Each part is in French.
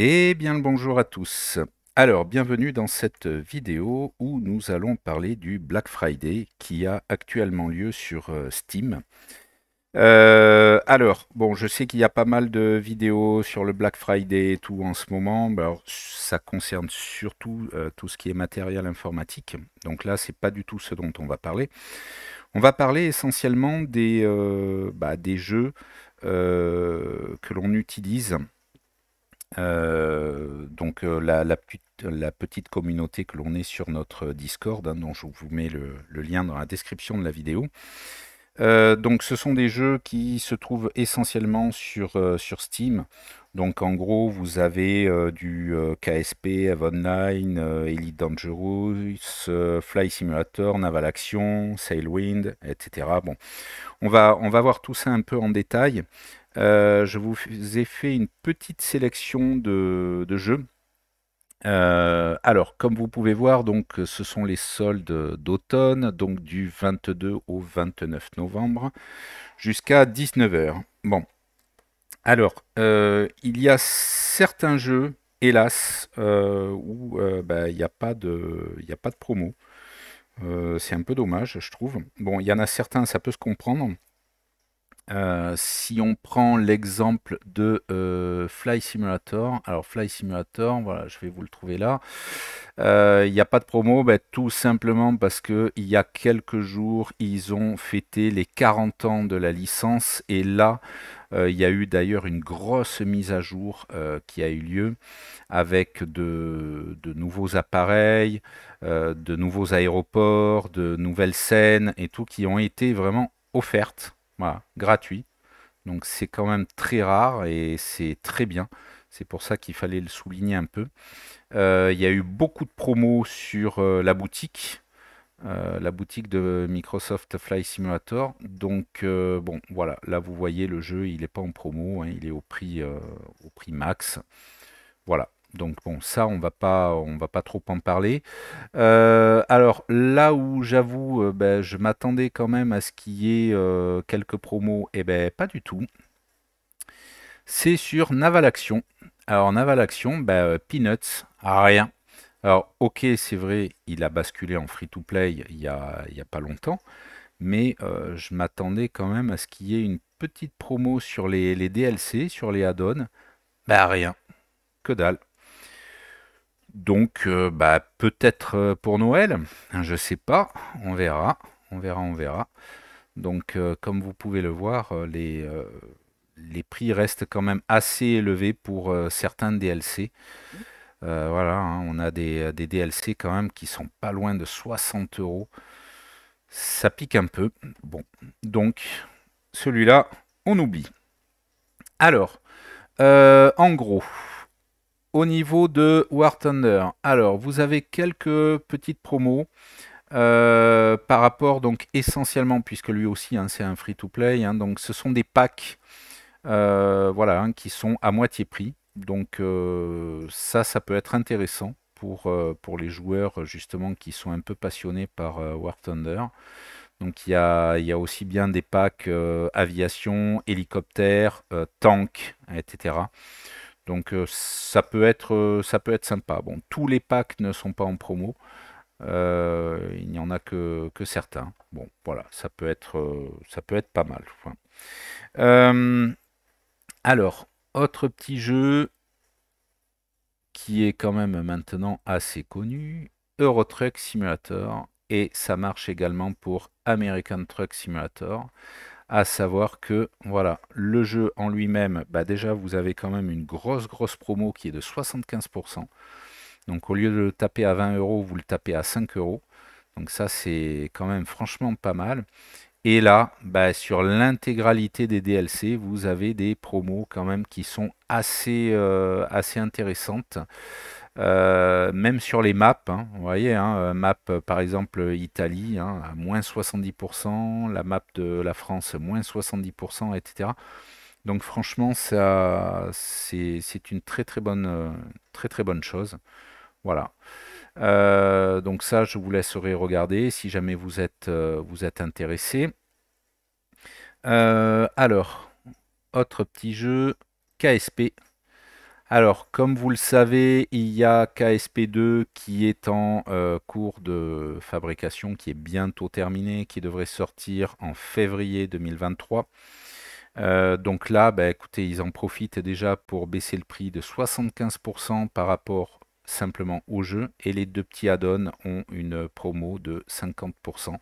Et eh bien le bonjour à tous. Alors, bienvenue dans cette vidéo où nous allons parler du Black Friday qui a actuellement lieu sur euh, Steam. Euh, alors, bon, je sais qu'il y a pas mal de vidéos sur le Black Friday et tout en ce moment. Alors, ça concerne surtout euh, tout ce qui est matériel informatique. Donc là, c'est pas du tout ce dont on va parler. On va parler essentiellement des, bah, des jeux que l'on utilise euh, donc euh, la, petite, communauté que l'on est sur notre Discord, hein, dont je vous mets le, lien dans la description de la vidéo. Euh, donc ce sont des jeux qui se trouvent essentiellement sur, sur Steam. Donc en gros vous avez du KSP, Eve Online, Elite Dangerous, Fly Simulator, Naval Action, Sailwind, etc. Bon, on va, on va voir tout ça un peu en détail. Euh, je vous ai fait une petite sélection de, jeux. Euh, alors, comme vous pouvez voir, donc, ce sont les soldes d'automne, donc du 22 au 29 novembre, jusqu'à 19h. Bon. Alors, euh, il y a certains jeux, hélas, où bah, il n'y a, a pas de promo. c'est un peu dommage, je trouve. Bon, il y en a certains, ça peut se comprendre. Euh, si on prend l'exemple de euh, Fly Simulator, alors Fly Simulator, voilà, je vais vous le trouver là. Euh, il n'y a pas de promo, bah, tout simplement parce que il y a quelques jours, ils ont fêté les 40 ans de la licence et là, il y a eu d'ailleurs une grosse mise à jour qui a eu lieu avec de nouveaux appareils, de nouveaux aéroports, de nouvelles scènes et tout qui ont été vraiment offertes voilà, gratuit. Donc c'est quand même très rare et c'est très bien. C'est pour ça qu'il fallait le souligner un peu. Euh, il y a eu beaucoup de promos sur euh, la boutique. Euh, la boutique de Microsoft Fly Simulator. Donc bon voilà, là vous voyez le jeu, il n'est pas en promo, hein. il est au prix, au prix max. Voilà, donc bon, ça, on va pas, on va pas trop en parler. Euh, alors là où j'avoue, euh, ben, je m'attendais quand même à ce qu'il y ait euh, quelques promos, et eh ben pas du tout. C'est sur Naval Action. Alors Naval Action, ben, Peanuts, rien. Alors ok, c'est vrai, il a basculé en free-to-play il n'y a, y a pas longtemps, mais je m'attendais quand même à ce qu'il y ait une petite promo sur les, les DLC, sur les add-ons. Ben rien, que dalle. Donc, euh, bah, peut-être euh, pour Noël, hein, je ne sais pas, on verra, on verra, on verra. Donc, euh, comme vous pouvez le voir, les, prix restent quand même assez élevés pour certains DLC. voilà, hein, on a des, des, DLC quand même qui sont pas loin de 60 euros. Ça pique un peu. Bon, donc celui-là, on oublie. Alors, en gros, au niveau de War Thunder, alors vous avez quelques petites promos euh, par rapport donc essentiellement, puisque lui aussi hein, c'est un free-to-play, hein, donc ce sont des packs euh, voilà, hein, qui sont à moitié prix. Donc euh, ça, ça peut être intéressant pour, pour les joueurs justement qui sont un peu passionnés par War Thunder. Donc il y a, y a, aussi bien des packs aviation, hélicoptère, tank, etc. Donc euh, ça, peut être, euh, ça peut être sympa. Bon, tous les packs ne sont pas en promo. Euh, il n'y en a que, que, certains. Bon, voilà, ça peut être, ça peut être pas mal. alors, autre petit jeu qui est quand même maintenant assez connu, Euro Truck Simulator, et ça marche également pour American Truck Simulator à savoir que voilà, le jeu en lui-même, bah déjà vous avez quand même une grosse grosse promo qui est de 75%. Donc au lieu de le taper à 20 euros, vous le tapez à 5 euros. Donc ça c'est quand même franchement pas mal. Et là, bah, sur l'intégralité des DLC, vous avez des promos quand même qui sont assez, euh, assez intéressantes. Euh, même sur les maps, hein, vous voyez, hein, euh, map euh, par exemple Italie, hein, à moins 70%, la map de la France, moins 70%, etc. Donc franchement, ça, c'est une très très bonne, très très bonne chose. Voilà. donc ça, je vous laisserai regarder si jamais vous êtes, vous êtes intéressé. alors, autre petit jeu, KSP. Alors, comme vous le savez, il y a KSP2 qui est en euh, cours de fabrication, qui est bientôt terminé, qui devrait sortir en février 2023. Euh, donc là, bah, écoutez, ils en profitent déjà pour baisser le prix de 75% par rapport simplement au jeu. Et les deux petits add-ons ont une promo de 50%.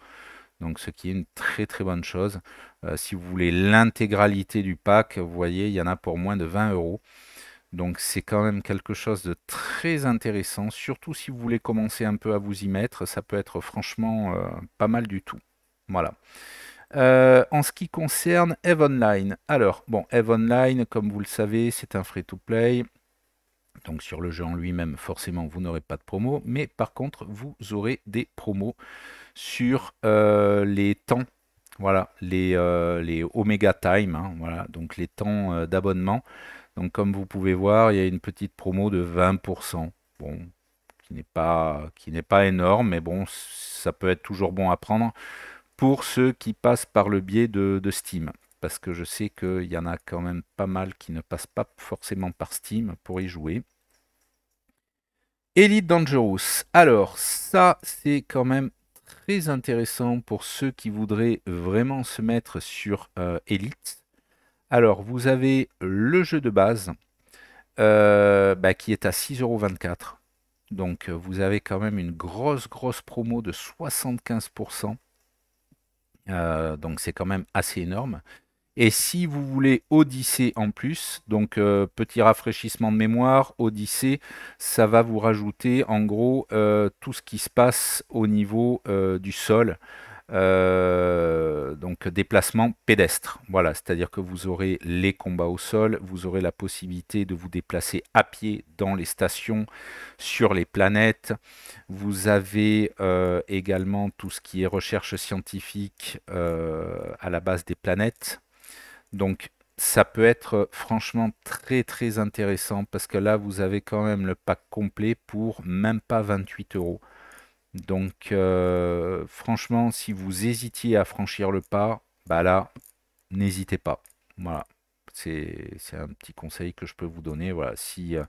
Donc ce qui est une très très bonne chose. Euh, si vous voulez l'intégralité du pack, vous voyez, il y en a pour moins de 20 euros. Donc c'est quand même quelque chose de très intéressant, surtout si vous voulez commencer un peu à vous y mettre, ça peut être franchement euh, pas mal du tout. Voilà. Euh, en ce qui concerne Eve Online, alors, bon, Eve Online, comme vous le savez, c'est un free-to-play. Donc sur le jeu en lui-même, forcément, vous n'aurez pas de promo, mais par contre, vous aurez des promos sur euh, les temps voilà les, les Omega Time, hein, voilà, donc les temps d'abonnement. Donc comme vous pouvez voir, il y a une petite promo de 20%. Bon, qui n'est pas, qui n'est pas énorme, mais bon, ça peut être toujours bon à prendre pour ceux qui passent par le biais de, Steam. Parce que je sais qu'il y en a quand même pas mal qui ne passent pas forcément par Steam pour y jouer. Elite Dangerous. Alors, ça, c'est quand même très intéressant pour ceux qui voudraient vraiment se mettre sur euh, Elite. Alors, vous avez le jeu de base euh, bah, qui est à 6,24€. Donc, euh, vous avez quand même une grosse, grosse promo de 75%. Euh, donc, c'est quand même assez énorme. Et si vous voulez Odyssée en plus, donc petit rafraîchissement de mémoire, Odyssée, ça va vous rajouter en gros tout ce qui se passe au niveau du sol. Euh, donc déplacement pédestre. Voilà, c'est-à-dire que vous aurez les combats au sol, vous aurez la possibilité de vous déplacer à pied dans les stations, sur les planètes. Vous avez euh, également tout ce qui est recherche scientifique euh, à la base des planètes. Donc ça peut être franchement très très intéressant parce que là vous avez quand même le pack complet pour même pas 28 euros. Donc, euh, franchement, si vous hésitiez à franchir le pas, bah là, n'hésitez pas. Voilà. C'est un petit conseil que je peux vous donner. Voilà. Si, euh,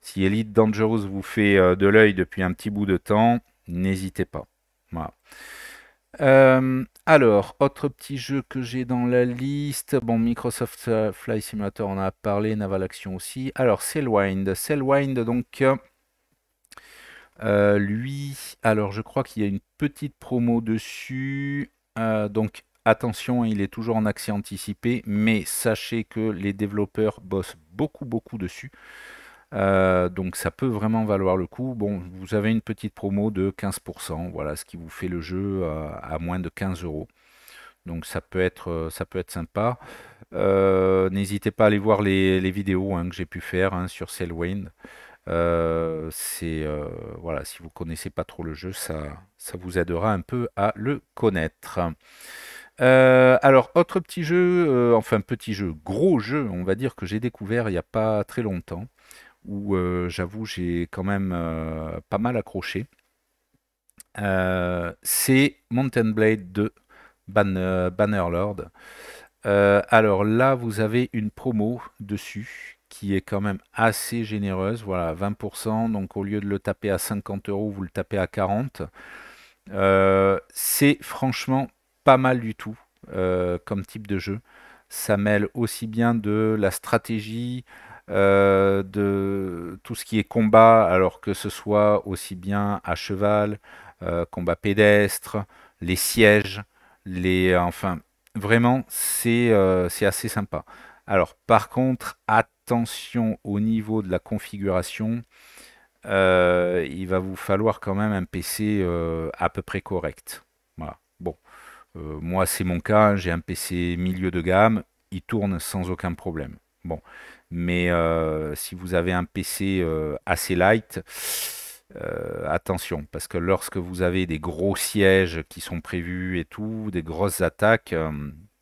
si Elite Dangerous vous fait euh, de l'œil depuis un petit bout de temps, n'hésitez pas. Voilà. alors, autre petit jeu que j'ai dans la liste. Bon, Microsoft Fly Simulator, on a parlé. Naval Action aussi. Alors, Cellwind. Cellwind, donc euh, lui, alors je crois qu'il y a une petite promo dessus. Euh, donc attention, hein, il est toujours en accès anticipé, mais sachez que les développeurs bossent beaucoup beaucoup dessus. Euh, donc ça peut vraiment valoir le coup. Bon, vous avez une petite promo de 15%, voilà ce qui vous fait le jeu à moins de 15 euros. Donc ça peut être, ça peut être sympa. N'hésitez pas à aller voir les, vidéos hein, que j'ai pu faire hein, sur Sailwind. Euh, c'est euh, voilà, si vous connaissez pas trop le jeu, ça, ça vous aidera un peu à le connaître. Euh, alors, autre petit jeu, enfin petit jeu, gros jeu, on va dire, que j'ai découvert il n'y a pas très longtemps, où j'avoue j'ai quand même pas mal accroché. c'est Mountain Blade 2 Bannerlord. alors là, vous avez une promo dessus qui est quand même assez généreuse. Voilà, 20%. Donc au lieu de le taper à 50 euros, vous le tapez à 40. Euh, c'est franchement pas mal du tout euh, comme type de jeu. Ça mêle aussi bien de la stratégie, euh, de tout ce qui est combat, alors que ce soit aussi bien à cheval, combat pédestre, les sièges, les, enfin, vraiment, c'est assez sympa. Alors, par contre, attention au niveau de la configuration. Euh, il va vous falloir quand même un PC euh, à peu près correct. Voilà. Bon, euh, moi c'est mon cas, hein. j'ai un PC milieu de gamme, il tourne sans aucun problème. Bon, mais si vous avez un PC assez light, attention, parce que lorsque vous avez des gros sièges qui sont prévus et tout, des grosses attaques,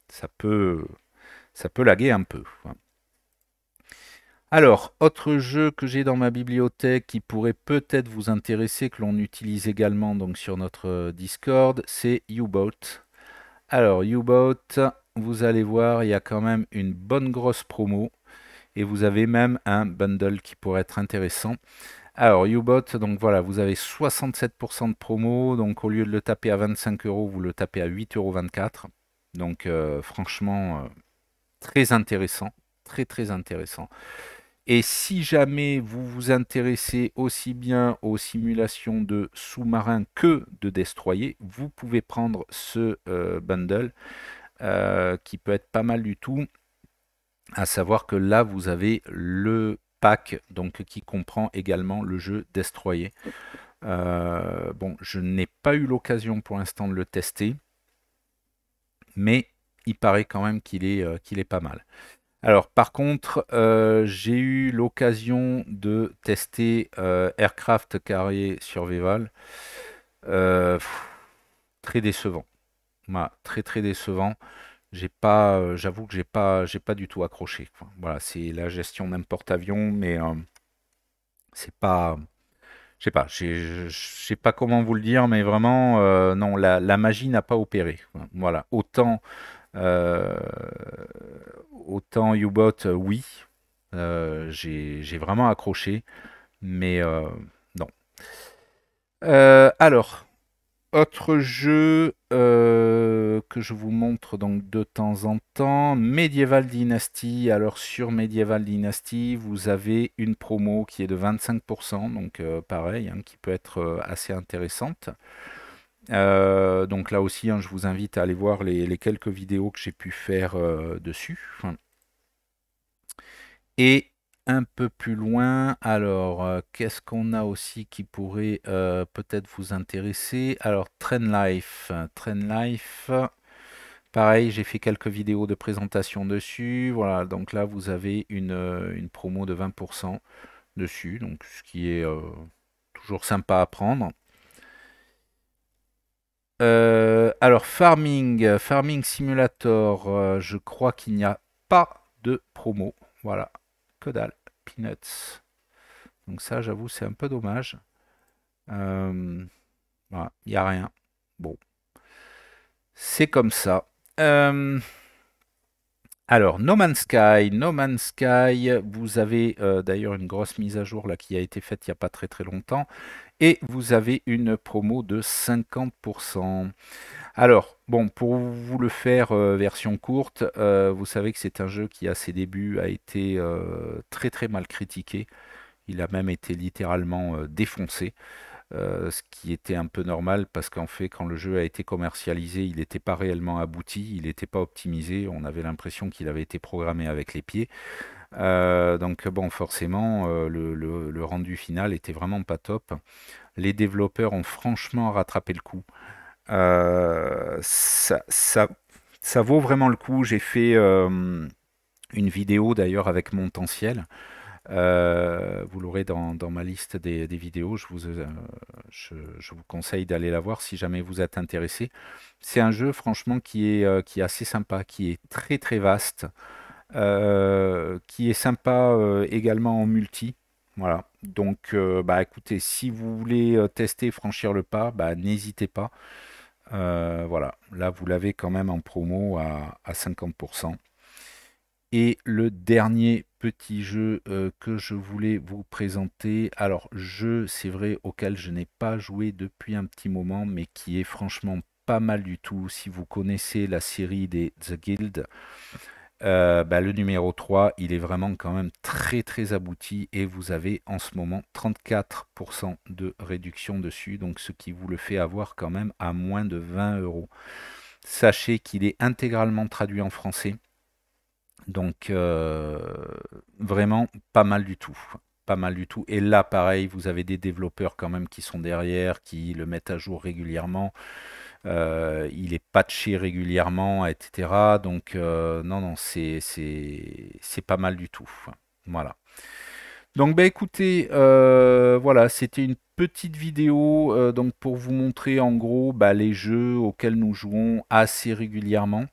ça peut ça peut laguer un peu. Hein. Alors, autre jeu que j'ai dans ma bibliothèque qui pourrait peut-être vous intéresser, que l'on utilise également donc, sur notre euh, Discord, c'est U-Boat. Alors, U-Boat, vous allez voir, il y a quand même une bonne grosse promo. Et vous avez même un bundle qui pourrait être intéressant. Alors, u boat donc voilà, vous avez 67% de promo. Donc, au lieu de le taper à 25 euros, vous le tapez à 8,24 euros. Donc, euh, franchement, euh, Très intéressant, très très intéressant. Et si jamais vous vous intéressez aussi bien aux simulations de sous-marins que de Destroyer vous pouvez prendre ce euh, bundle euh, qui peut être pas mal du tout. À savoir que là, vous avez le pack donc, qui comprend également le jeu destroyer. Euh, bon, je n'ai pas eu l'occasion pour l'instant de le tester, mais il paraît quand même qu'il est, euh, qu'il est pas mal. Alors par contre, euh, j'ai eu l'occasion de tester euh, Aircraft Carrier Survival. très décevant. très très décevant. J'ai pas, j'avoue que j'ai pas, pas du tout accroché. Voilà, c'est la gestion d'un porte-avions, mais c'est pas, je sais pas, je sais pas comment vous le dire, mais vraiment, non, la, magie n'a pas opéré. Voilà, autant euh, autant U-Bot, euh, oui, euh, j'ai vraiment accroché, mais non. alors, autre jeu que je vous montre donc de temps en temps, Medieval Dynasty. Alors sur Medieval Dynasty, vous avez une promo qui est de 25%, donc pareil, hein, qui peut être assez intéressante. Euh, donc là aussi, hein, je vous invite à aller voir les, quelques vidéos que j'ai pu faire euh, dessus. Et un peu plus loin, alors, euh, qu'est-ce qu'on a aussi qui pourrait peut-être vous intéresser Alors, life Trendlife. life pareil, j'ai fait quelques vidéos de présentation dessus. Voilà, donc là, vous avez une, une promo de 20% dessus, donc ce qui est toujours sympa à prendre. Euh, alors, Farming, Farming Simulator, euh, je crois qu'il n'y a pas de promo. Voilà, que dalle, Peanuts. Donc ça, j'avoue, c'est un peu dommage. Euh, voilà, il n'y a rien. Bon, c'est comme ça. Alors, No Man's Sky, No Man's Sky, vous avez euh, d'ailleurs une grosse mise à jour là, qui a été faite il n'y a pas très très longtemps, et vous avez une promo de 50%. Alors, bon, pour vous le faire euh, version courte, euh, vous savez que c'est un jeu qui à ses débuts a été très très mal critiqué, il a même été littéralement défoncé. Euh, ce qui était un peu normal parce qu'en fait, quand le jeu a été commercialisé, il n'était pas réellement abouti, il n'était pas optimisé, on avait l'impression qu'il avait été programmé avec les pieds. Euh, donc bon, forcément, euh, le, rendu final était vraiment pas top. Les développeurs ont franchement rattrapé le coup. ça, vaut vraiment le coup. J'ai fait une vidéo d'ailleurs avec Montanciel, euh, vous l'aurez dans, ma liste des, vidéos. Je vous, euh, je, vous conseille d'aller la voir si jamais vous êtes intéressé. C'est un jeu franchement qui est, euh, qui est assez sympa, qui est très très vaste, qui est sympa également en multi. Voilà. Donc, bah, écoutez, si vous voulez tester, franchir le pas, bah, n'hésitez pas. voilà, là vous l'avez quand même en promo à, à 50%. Et le dernier petit jeu euh, que je voulais vous présenter. Alors, jeu, c'est vrai, auquel je n'ai pas joué depuis un petit moment, mais qui est franchement pas mal du tout. Si vous connaissez la série des The Guild, euh, bah, le numéro 3, il est vraiment quand même très très abouti et vous avez en ce moment 34% de réduction dessus, donc ce qui vous le fait avoir quand même à moins de 20 euros. Sachez qu'il est intégralement traduit en français. Donc euh, vraiment pas mal du tout pas mal du tout. Et là, pareil, vous avez des développeurs quand même qui sont derrière, qui le mettent à jour régulièrement. Euh, il est patché régulièrement, etc. Donc, euh, non, non, c'est pas mal du tout. Voilà. Donc, bah, écoutez, voilà, c'était une petite vidéo donc pour vous montrer en gros bah, les jeux auxquels nous jouons assez régulièrement.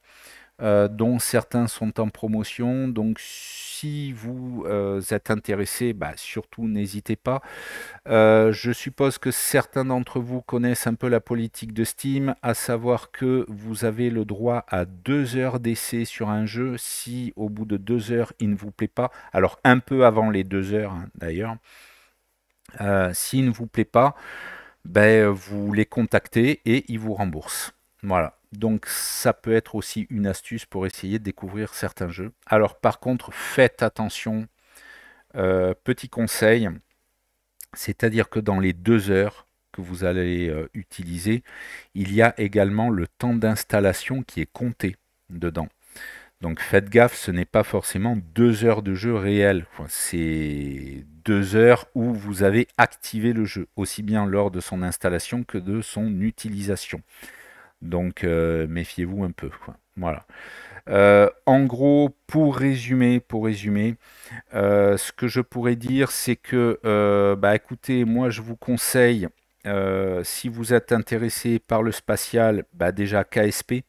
Euh, dont certains sont en promotion. Donc si vous euh, êtes intéressé, bah, surtout n'hésitez pas. Euh, je suppose que certains d'entre vous connaissent un peu la politique de Steam, à savoir que vous avez le droit à deux heures d'essai sur un jeu si au bout de deux heures il ne vous plaît pas. Alors un peu avant les deux heures hein, d'ailleurs. S'il ne vous plaît pas, ben, vous les contactez et ils vous remboursent. Voilà. Donc ça peut être aussi une astuce pour essayer de découvrir certains jeux. Alors par contre, faites attention, euh, petit conseil, c'est-à-dire que dans les deux heures que vous allez euh, utiliser, il y a également le temps d'installation qui est compté dedans. Donc faites gaffe, ce n'est pas forcément deux heures de jeu réel. c'est deux heures où vous avez activé le jeu, aussi bien lors de son installation que de son utilisation. Donc euh, méfiez-vous un peu. Voilà. Euh, en gros, pour résumer, pour résumer, euh, ce que je pourrais dire, c'est que, bah, écoutez, moi je vous conseille, si vous êtes intéressé par le spatial, bah, déjà KSP,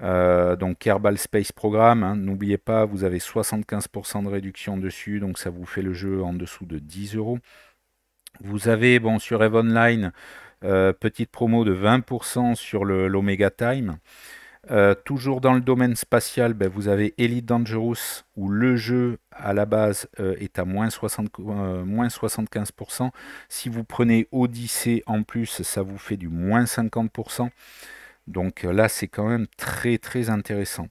donc Kerbal Space Program, hein. n'oubliez pas, vous avez 75% de réduction dessus, donc ça vous fait le jeu en dessous de 10 euros. Vous avez, bon, sur Evonline. Online, euh, petite promo de 20% sur l'Omega Time. Euh, toujours dans le domaine spatial, ben, vous avez Elite Dangerous où le jeu à la base euh, est à moins, 75%. Si vous prenez Odyssey en plus, ça vous fait du moins 50%. Donc là, c'est quand même très très intéressant.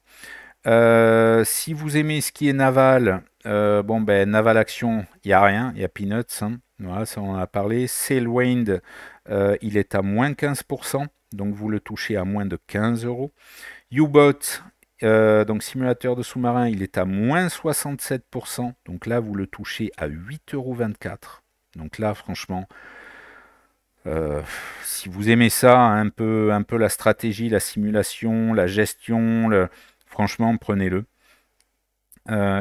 si vous aimez ce qui est naval, bon ben, Naval Action, il n'y a rien, il y a Peanuts. Hein. Voilà, ça on en a parlé. Sailwind, euh, il est à moins 15%, donc vous le touchez à moins de 15 euros. U-Bot, euh, donc simulateur de sous-marin, il est à moins 67%, donc là vous le touchez à 8,24 euros. Donc là, franchement, euh, si vous aimez ça, un peu, un peu la stratégie, la simulation, la gestion, franchement, prenez-le.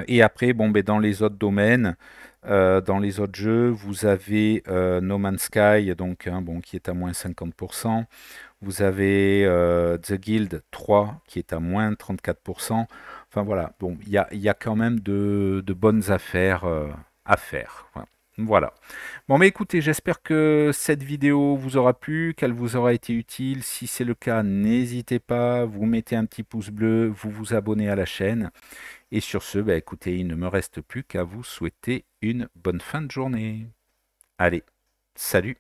et après, bon, ben, dans les autres domaines, euh, dans les autres jeux, vous avez euh, No Man's Sky, donc, hein, bon, qui est à moins 50%. Vous avez euh, The Guild 3, qui est à moins 34%. Enfin voilà, bon, il y a, quand même de, bonnes affaires à faire. Voilà. Bon, mais écoutez, j'espère que cette vidéo vous aura plu, qu'elle vous aura été utile. Si c'est le cas, n'hésitez pas, vous mettez un petit pouce bleu, vous vous abonnez à la chaîne. Et sur ce, bah, écoutez, il ne me reste plus qu'à vous souhaiter une bonne fin de journée. Allez, salut